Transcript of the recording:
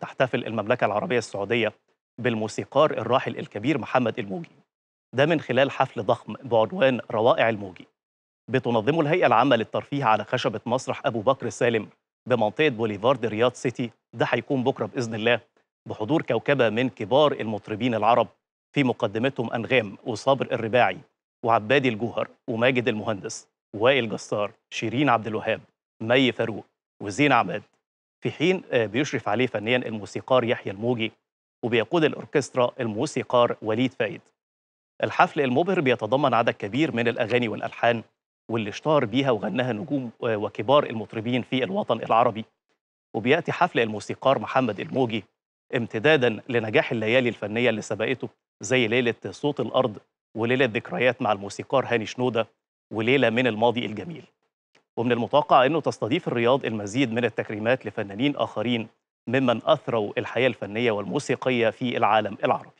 تحتفل المملكة العربية السعودية بالموسيقار الراحل الكبير محمد الموجي ده من خلال حفل ضخم بعنوان روائع الموجي بتنظمه الهيئة العامة للترفيه على خشبة مسرح أبو بكر سالم بمنطقة بوليفارد رياض سيتي ده هيكون بكرة بإذن الله بحضور كوكبة من كبار المطربين العرب في مقدمتهم أنغام وصابر الرباعي وعبادي الجوهر وماجد المهندس وائل جسار شيرين عبد الوهاب مي فاروق وزين عماد في حين آه، بيشرف عليه فنيا الموسيقار يحيى الموجي وبيقود الأوركسترا الموسيقار وليد فايد الحفل المبهر بيتضمن عدد كبير من الأغاني والألحان واللي اشتهر بيها وغناها نجوم آه، وكبار المطربين في الوطن العربي وبيأتي حفل الموسيقار محمد الموجي امتدادا لنجاح الليالي الفنية اللي سبقته زي ليلة صوت الأرض وليلة ذكريات مع الموسيقار هاني شنودة وليلة من الماضي الجميل ومن المتوقع أنه تستضيف الرياض المزيد من التكريمات لفنانين آخرين ممن أثروا الحياة الفنية والموسيقية في العالم العربي